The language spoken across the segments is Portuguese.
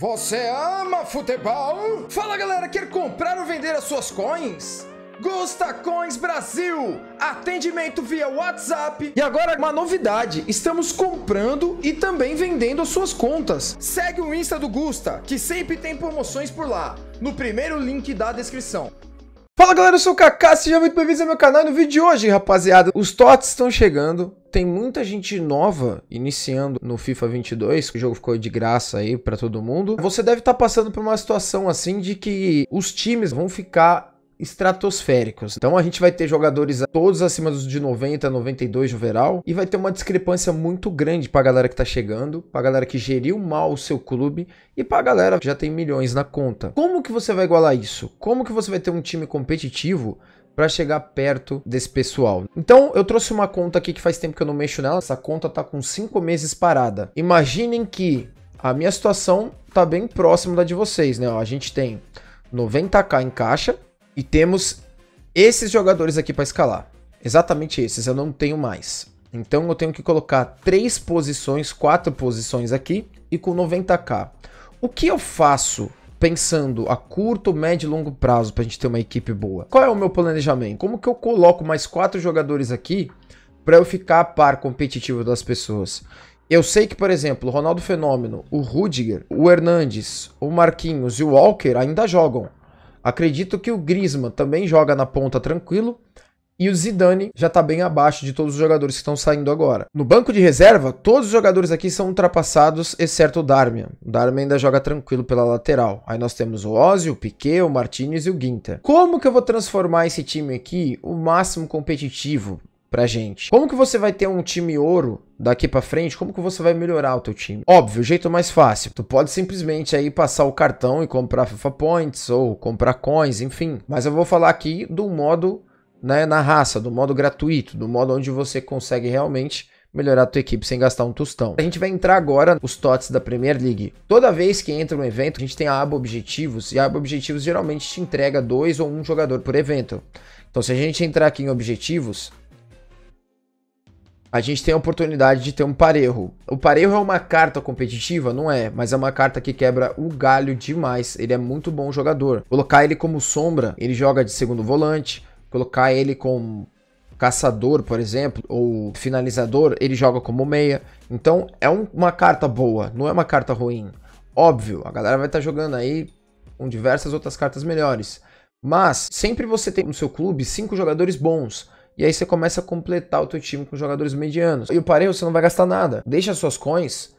Você ama futebol? Fala galera, quer comprar ou vender as suas coins? Gusta Coins Brasil, atendimento via WhatsApp. E agora uma novidade, estamos comprando e também vendendo as suas contas. Segue o Insta do Gusta, que sempre tem promoções por lá, no primeiro link da descrição. Fala galera, eu sou o Kaká, sejam muito bem-vindos ao meu canal e no vídeo de hoje, rapaziada, os TOTS estão chegando tem muita gente nova iniciando no FIFA 22, que o jogo ficou de graça aí para todo mundo. Você deve estar tá passando por uma situação assim de que os times vão ficar estratosféricos. Então a gente vai ter jogadores todos acima dos de 90, 92 de overall e vai ter uma discrepância muito grande para a galera que está chegando, para a galera que geriu mal o seu clube e para a galera que já tem milhões na conta. Como que você vai igualar isso? Como que você vai ter um time competitivo para chegar perto desse pessoal. Então, eu trouxe uma conta aqui que faz tempo que eu não mexo nela. Essa conta tá com 5 meses parada. Imaginem que a minha situação tá bem próxima da de vocês, né? Ó, a gente tem 90k em caixa e temos esses jogadores aqui para escalar. Exatamente esses, eu não tenho mais. Então eu tenho que colocar três posições, quatro posições aqui e com 90k. O que eu faço pensando a curto, médio e longo prazo para a gente ter uma equipe boa. Qual é o meu planejamento? Como que eu coloco mais quatro jogadores aqui para eu ficar a par competitivo das pessoas? Eu sei que, por exemplo, o Ronaldo Fenômeno, o Rudiger, o Hernandes, o Marquinhos e o Walker ainda jogam. Acredito que o Griezmann também joga na ponta tranquilo e o Zidane já está bem abaixo de todos os jogadores que estão saindo agora. No banco de reserva, todos os jogadores aqui são ultrapassados, exceto o Darmian. O Darmian ainda joga tranquilo pela lateral. Aí nós temos o Ozzy, o Piquet, o Martinez e o Guinter. Como que eu vou transformar esse time aqui o máximo competitivo? pra gente. Como que você vai ter um time ouro daqui para frente? Como que você vai melhorar o teu time? Óbvio, o jeito mais fácil. Tu pode simplesmente aí passar o cartão e comprar FIFA Points ou comprar coins, enfim. Mas eu vou falar aqui do modo né, na raça, do modo gratuito, do modo onde você consegue realmente melhorar a tua equipe sem gastar um tostão. A gente vai entrar agora os TOTS da Premier League. Toda vez que entra um evento, a gente tem a aba Objetivos, e a aba Objetivos geralmente te entrega dois ou um jogador por evento. Então se a gente entrar aqui em Objetivos, a gente tem a oportunidade de ter um parejo. O parejo é uma carta competitiva? Não é, mas é uma carta que quebra o galho demais. Ele é muito bom jogador. Colocar ele como sombra, ele joga de segundo volante, colocar ele com caçador, por exemplo, ou finalizador, ele joga como meia. Então é um, uma carta boa, não é uma carta ruim. Óbvio, a galera vai estar tá jogando aí com diversas outras cartas melhores. Mas sempre você tem no seu clube cinco jogadores bons. E aí você começa a completar o teu time com jogadores medianos. E o parelho você não vai gastar nada. Deixa suas coins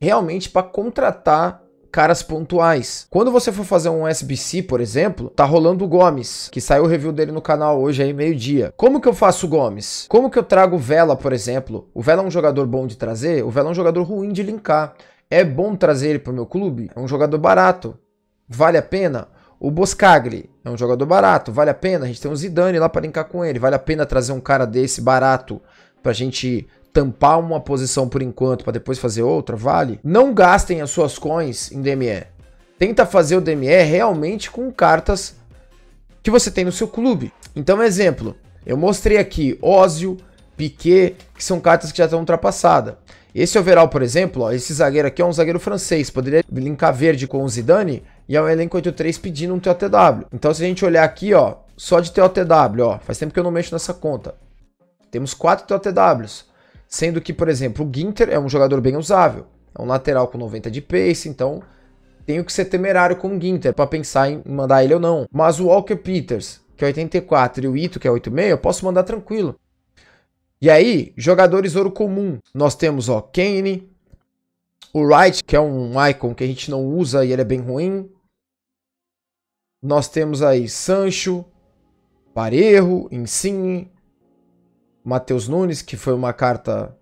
realmente para contratar caras pontuais. Quando você for fazer um SBC, por exemplo, tá rolando o Gomes, que saiu o review dele no canal hoje aí meio-dia. Como que eu faço o Gomes? Como que eu trago o Vela, por exemplo? O Vela é um jogador bom de trazer, o Vela é um jogador ruim de linkar. É bom trazer ele pro meu clube? É um jogador barato. Vale a pena? O Boscagli é um jogador barato, vale a pena? A gente tem um Zidane lá para linkar com ele, vale a pena trazer um cara desse barato para a gente tampar uma posição por enquanto para depois fazer outra, vale? Não gastem as suas coins em DME. Tenta fazer o DME realmente com cartas que você tem no seu clube. Então, exemplo, eu mostrei aqui Ósio, Piquet, que são cartas que já estão ultrapassadas. Esse overall, por exemplo, ó, esse zagueiro aqui é um zagueiro francês, poderia linkar verde com o Zidane e é um elenco 83 pedindo um TOTW. Então, se a gente olhar aqui, ó, só de TOTW, ó, faz tempo que eu não mexo nessa conta. Temos quatro TOTWs. Sendo que, por exemplo, o Ginter é um jogador bem usável. É um lateral com 90 de pace, então tenho que ser temerário com o Ginter para pensar em mandar ele ou não. Mas o Walker Peters, que é 84, e o Ito, que é 86, eu posso mandar tranquilo. E aí, jogadores ouro comum. Nós temos, ó, Kane, o Wright, que é um icon que a gente não usa e ele é bem ruim. Nós temos aí Sancho, Parejo, Insigne, Matheus Nunes, que foi uma carta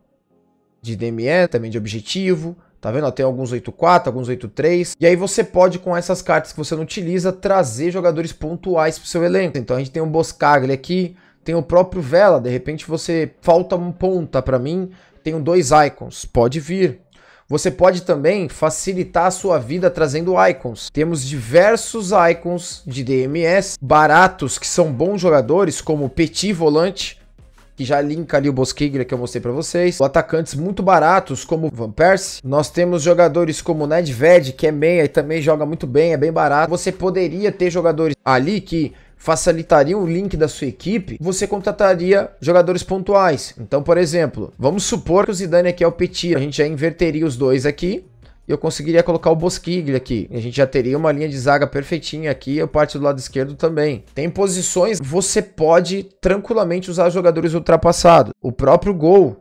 de DME, também de objetivo. Tá vendo? tem alguns 8-4, alguns 8-3. E aí você pode, com essas cartas que você não utiliza, trazer jogadores pontuais pro seu elenco. Então a gente tem o um Boscagli aqui, tem o próprio Vela. De repente você falta um ponta para mim, tenho dois icons. Pode vir. Você pode também facilitar a sua vida trazendo icons. Temos diversos icons de DMS baratos que são bons jogadores, como Petit Volante, que já linka ali o Bosquiglia que eu mostrei para vocês. Atacantes muito baratos como Van Persie. Nós temos jogadores como Nedved, que é meia e também joga muito bem, é bem barato. Você poderia ter jogadores ali que facilitaria o link da sua equipe, você contrataria jogadores pontuais. Então, por exemplo, vamos supor que o Zidane aqui é o Petit, a gente já inverteria os dois aqui, eu conseguiria colocar o Bosquiglia aqui. A gente já teria uma linha de zaga perfeitinha aqui, a parte do lado esquerdo também. Tem posições, você pode tranquilamente usar jogadores ultrapassados. O próprio gol,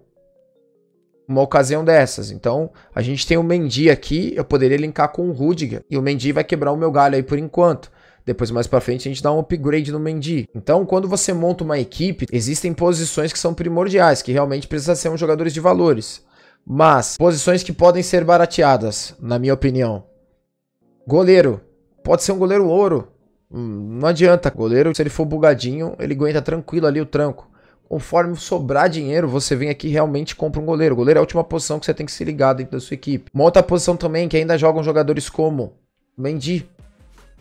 uma ocasião dessas. Então, a gente tem o Mendy aqui, eu poderia linkar com o Rudiger. E o Mendy vai quebrar o meu galho aí por enquanto. Depois, mais para frente, a gente dá um upgrade no Mendy. Então, quando você monta uma equipe, existem posições que são primordiais, que realmente precisam ser um jogadores de valores. Mas, posições que podem ser barateadas, na minha opinião. Goleiro. Pode ser um goleiro ouro. Hum, não adianta. Goleiro, se ele for bugadinho, ele aguenta tranquilo ali o tranco. Conforme sobrar dinheiro, você vem aqui e realmente compra um goleiro. O goleiro é a última posição que você tem que se ligar dentro da sua equipe. Uma outra posição também que ainda jogam jogadores como Mendy.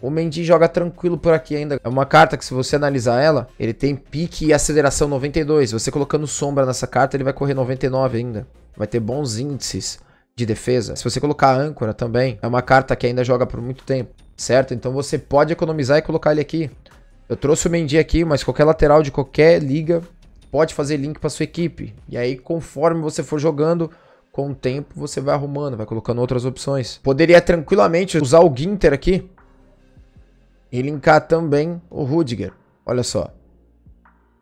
O Mendy joga tranquilo por aqui ainda. É uma carta que se você analisar ela, ele tem pique e aceleração 92. Você colocando sombra nessa carta, ele vai correr 99 ainda vai ter bons índices de defesa. Se você colocar âncora também, é uma carta que ainda joga por muito tempo, certo? Então você pode economizar e colocar ele aqui. Eu trouxe o Mendy aqui, mas qualquer lateral de qualquer liga pode fazer link para sua equipe. E aí, conforme você for jogando, com o tempo você vai arrumando, vai colocando outras opções. Poderia tranquilamente usar o Ginter aqui e linkar também o Rudiger. Olha só.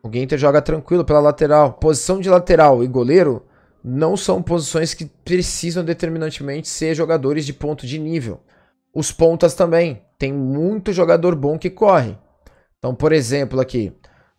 O Ginter joga tranquilo pela lateral. Posição de lateral e goleiro não são posições que precisam determinantemente ser jogadores de ponto de nível. Os pontas também. Tem muito jogador bom que corre. Então, por exemplo, aqui,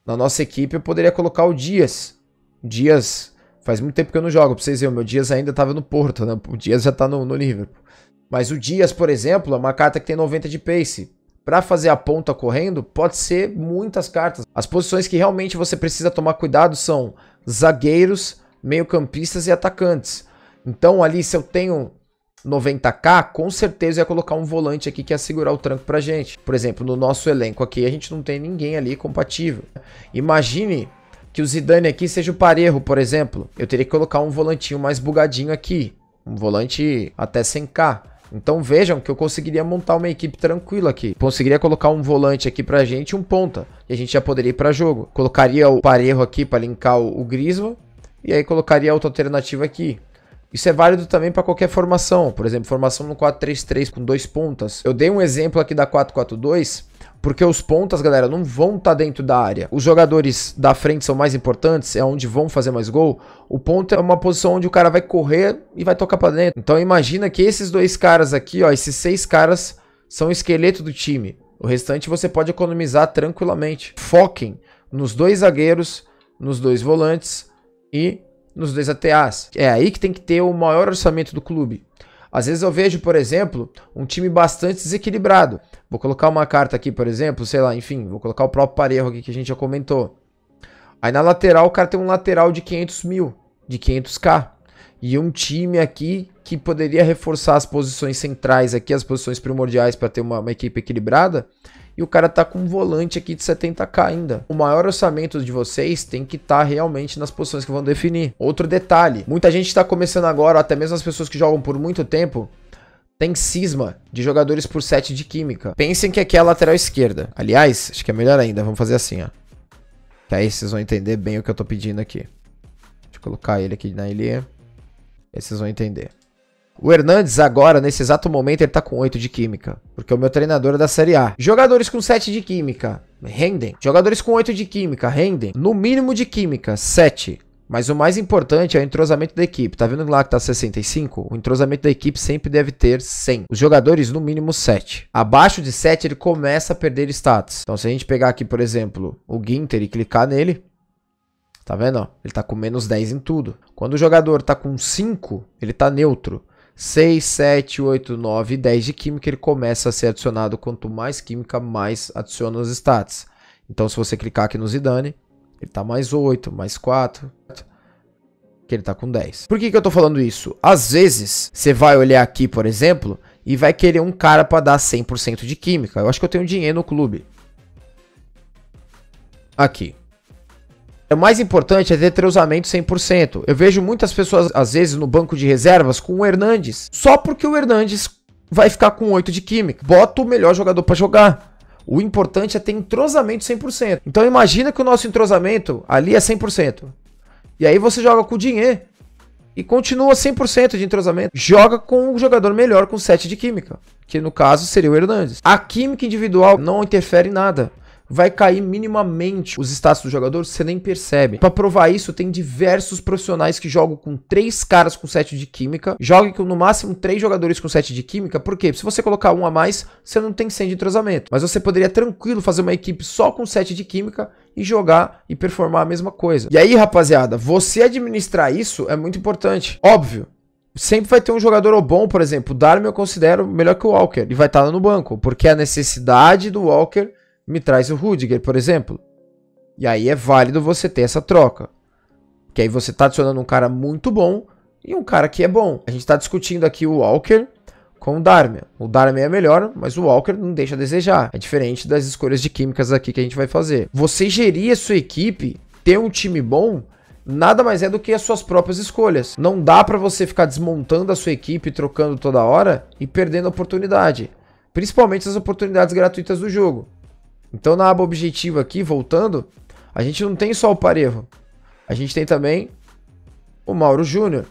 na nossa equipe eu poderia colocar o Dias. Dias, faz muito tempo que eu não jogo, pra vocês verem, o meu Dias ainda estava no Porto, né? O Dias já está no, no Liverpool. Mas o Dias, por exemplo, é uma carta que tem 90 de pace. Para fazer a ponta correndo, pode ser muitas cartas. As posições que realmente você precisa tomar cuidado são zagueiros, meio-campistas e atacantes. Então ali se eu tenho 90k, com certeza ia colocar um volante aqui que ia segurar o tranco pra gente. Por exemplo, no nosso elenco aqui, a gente não tem ninguém ali compatível. Imagine que o Zidane aqui seja o Parejo, por exemplo. Eu teria que colocar um volantinho mais bugadinho aqui. Um volante até 100k. Então vejam que eu conseguiria montar uma equipe tranquila aqui. Conseguiria colocar um volante aqui pra gente e um ponta. E a gente já poderia ir pra jogo. Colocaria o Parejo aqui pra linkar o, o Griezmann e aí colocaria outra alternativa aqui. Isso é válido também para qualquer formação, por exemplo, formação no 4-3-3 com dois pontas. Eu dei um exemplo aqui da 4-4-2, porque os pontas, galera, não vão estar tá dentro da área. Os jogadores da frente são mais importantes, é onde vão fazer mais gol. O ponto é uma posição onde o cara vai correr e vai tocar para dentro. Então imagina que esses dois caras aqui, ó, esses seis caras são o esqueleto do time. O restante você pode economizar tranquilamente. Foquem nos dois zagueiros, nos dois volantes e nos dois ATAs. É aí que tem que ter o maior orçamento do clube. Às vezes eu vejo, por exemplo, um time bastante desequilibrado. Vou colocar uma carta aqui, por exemplo, sei lá, enfim, vou colocar o próprio Parejo aqui que a gente já comentou. Aí na lateral o cara tem um lateral de 500 mil, de 500k. E um time aqui que poderia reforçar as posições centrais aqui, as posições primordiais para ter uma, uma equipe equilibrada, e o cara tá com um volante aqui de 70k ainda. O maior orçamento de vocês tem que estar tá realmente nas posições que vão definir. Outro detalhe, muita gente está começando agora, até mesmo as pessoas que jogam por muito tempo, tem cisma de jogadores por 7 de química. Pensem que aqui é a lateral esquerda. Aliás, acho que é melhor ainda, vamos fazer assim, ó. Que aí vocês vão entender bem o que eu tô pedindo aqui. Deixa eu colocar ele aqui na ilha. aí vocês vão entender. O Hernandes agora, nesse exato momento, ele tá com 8 de química, porque é o meu treinador é da Série A. Jogadores com 7 de química rendem. Jogadores com 8 de química rendem. No mínimo de química, 7. Mas o mais importante é o entrosamento da equipe. Tá vendo lá que tá 65? O entrosamento da equipe sempre deve ter 100. Os jogadores, no mínimo, 7. Abaixo de 7, ele começa a perder status. Então, se a gente pegar aqui, por exemplo, o Ginter e clicar nele, Tá vendo? Ele tá com menos 10 em tudo. Quando o jogador tá com 5, ele tá neutro. 6, 7, 8, 9 10 de química, ele começa a ser adicionado. Quanto mais química, mais adiciona os stats. Então, se você clicar aqui no Zidane, ele está mais 8, mais 4, que ele está com 10. Por que, que eu estou falando isso? Às vezes, você vai olhar aqui, por exemplo, e vai querer um cara para dar 100% de química. Eu acho que eu tenho dinheiro no clube. Aqui. É o mais importante é ter treusamento 100%. Eu vejo muitas pessoas, às vezes, no banco de reservas com o Hernandes. Só porque o Hernandes vai ficar com 8 de química. Bota o melhor jogador para jogar. O importante é ter entrosamento 100%. Então imagina que o nosso entrosamento ali é 100%. E aí você joga com o dinheiro e continua 100% de entrosamento. Joga com um jogador melhor com 7 de química, que no caso seria o Hernandes. A química individual não interfere em nada vai cair minimamente os status do jogador, você nem percebe. Para provar isso, tem diversos profissionais que jogam com três caras com 7 de química, joguem com no máximo três jogadores com 7 de química, porque se você colocar um a mais, você não tem 100 de entrosamento. Mas você poderia tranquilo fazer uma equipe só com 7 de química e jogar e performar a mesma coisa. E aí, rapaziada, você administrar isso é muito importante. Óbvio, sempre vai ter um jogador bom, por exemplo, o Darwin eu considero melhor que o Walker e vai estar tá no banco, porque é a necessidade do Walker me traz o Rudiger, por exemplo. E aí é válido você ter essa troca. Que aí você está adicionando um cara muito bom e um cara que é bom. A gente está discutindo aqui o Walker com o Darmian. O Darmian é melhor, mas o Walker não deixa a desejar. É diferente das escolhas de químicas aqui que a gente vai fazer. Você gerir a sua equipe, ter um time bom, nada mais é do que as suas próprias escolhas. Não dá para você ficar desmontando a sua equipe, trocando toda hora e perdendo a oportunidade. Principalmente as oportunidades gratuitas do jogo. Então na aba objetivo aqui, voltando, a gente não tem só o Parejo. A gente tem também o Mauro Júnior,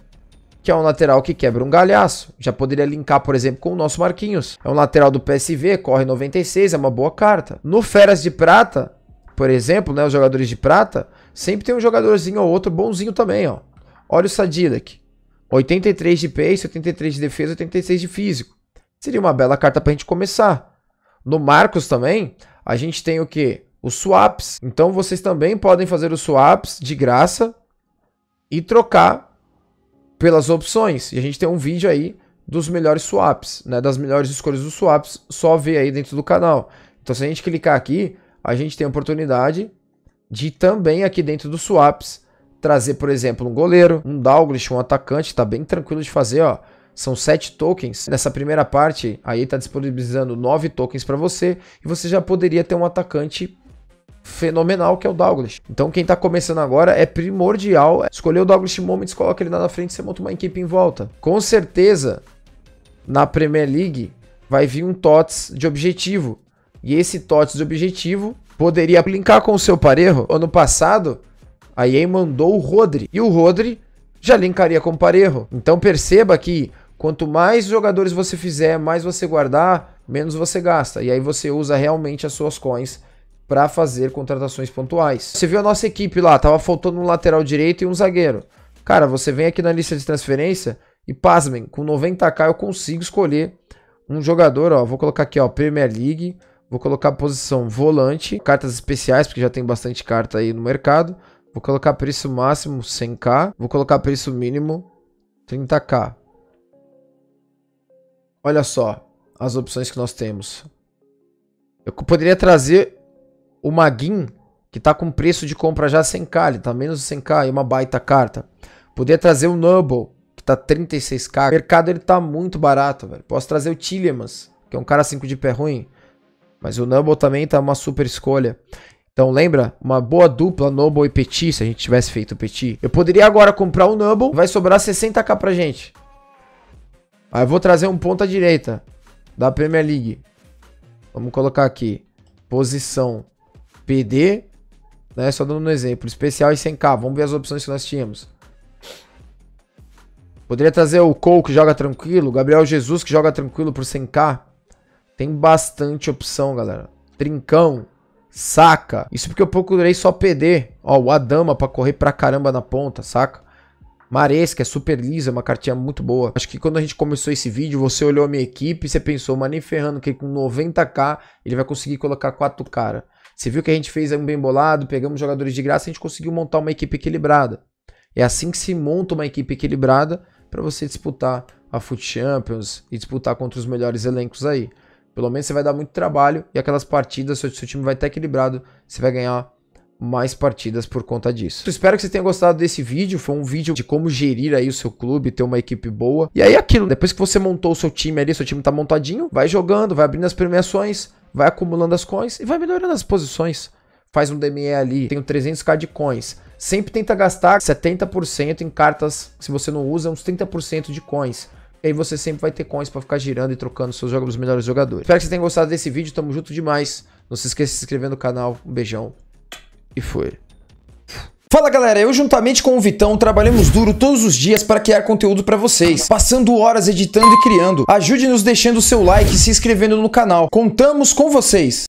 que é um lateral que quebra um galhaço. Já poderia linkar, por exemplo, com o nosso Marquinhos. É um lateral do PSV, corre 96, é uma boa carta. No Feras de Prata, por exemplo, né, os jogadores de prata, sempre tem um jogadorzinho ou outro bonzinho também, ó. Olha o Sadilek. 83 de pace, 83 de defesa, 86 de físico. Seria uma bela carta pra gente começar. No Marcos também, a gente tem o que? Os swaps. Então vocês também podem fazer os swaps de graça e trocar pelas opções. E a gente tem um vídeo aí dos melhores swaps, né, das melhores escolhas dos swaps, só ver aí dentro do canal. Então se a gente clicar aqui, a gente tem a oportunidade de também aqui dentro dos swaps trazer, por exemplo, um goleiro, um Douglas, um atacante, tá bem tranquilo de fazer, ó. São 7 tokens. Nessa primeira parte, aí está disponibilizando 9 tokens para você e você já poderia ter um atacante fenomenal que é o Douglas. Então quem está começando agora é primordial é, escolher o Douglas Moments, coloca ele lá na frente, você monta uma equipe em volta. Com certeza, na Premier League vai vir um TOTS de objetivo. E esse TOTS de objetivo poderia linkar com o seu Parejo. Ano passado, a EA mandou o Rodri. E o Rodri já linkaria com o Parejo. Então perceba que Quanto mais jogadores você fizer, mais você guardar, menos você gasta. E aí você usa realmente as suas coins para fazer contratações pontuais. Você viu a nossa equipe lá, tava faltando um lateral direito e um zagueiro. Cara, você vem aqui na lista de transferência e pasmem, com 90k eu consigo escolher um jogador, ó, vou colocar aqui, ó, Premier League, vou colocar posição volante, cartas especiais, porque já tem bastante carta aí no mercado. Vou colocar preço máximo 100k, vou colocar preço mínimo 30k. Olha só as opções que nós temos. Eu poderia trazer o Maguin, que está com preço de compra já 100k, ele tá menos de 100k e uma baita carta. Poderia trazer o Noble, que tá 36k. O mercado ele tá muito barato, velho. Posso trazer o Tillemans, que é um cara 5 de pé ruim, mas o Noble também tá uma super escolha. Então lembra? Uma boa dupla Noble e Petit, se a gente tivesse feito o Petit. Eu poderia agora comprar o Noble, vai sobrar 60k pra gente. Aí eu vou trazer um ponta direita da Premier League. Vamos colocar aqui. Posição PD. Né? Só dando um exemplo. Especial e 100k. Vamos ver as opções que nós tínhamos. Poderia trazer o Cole que joga tranquilo. Gabriel Jesus que joga tranquilo por 100k. Tem bastante opção, galera. Trincão. Saca. Isso porque eu procurei só PD. Ó, o Adama pra correr pra caramba na ponta, saca? Maresca, é super lisa, é uma cartinha muito boa. Acho que quando a gente começou esse vídeo, você olhou a minha equipe e você pensou, mas nem ferrando que com 90k ele vai conseguir colocar quatro cara. Você viu que a gente fez um bem bolado, pegamos jogadores de graça, a gente conseguiu montar uma equipe equilibrada. É assim que se monta uma equipe equilibrada para você disputar a Foot Champions e disputar contra os melhores elencos aí. Pelo menos você vai dar muito trabalho e aquelas partidas, seu, seu time vai estar equilibrado, você vai ganhar mais partidas por conta disso. Então, espero que vocês tenham gostado desse vídeo. Foi um vídeo de como gerir aí o seu clube, ter uma equipe boa. E aí aquilo, depois que você montou o seu time ali, seu time tá montadinho, vai jogando, vai abrindo as premiações, vai acumulando as coins e vai melhorando as posições. Faz um DME ali, tenho 300k de coins. Sempre tenta gastar 70% em cartas, se você não usa, uns 30% de coins. E aí você sempre vai ter coins para ficar girando e trocando seus jogos dos melhores jogadores. Espero que vocês tenham gostado desse vídeo, tamo junto demais. Não se esqueça de se inscrever no canal. Um beijão. E foi. Fala galera, eu juntamente com o Vitão trabalhamos duro todos os dias para criar conteúdo para vocês, passando horas editando e criando. Ajude-nos deixando seu like e se inscrevendo no canal. Contamos com vocês!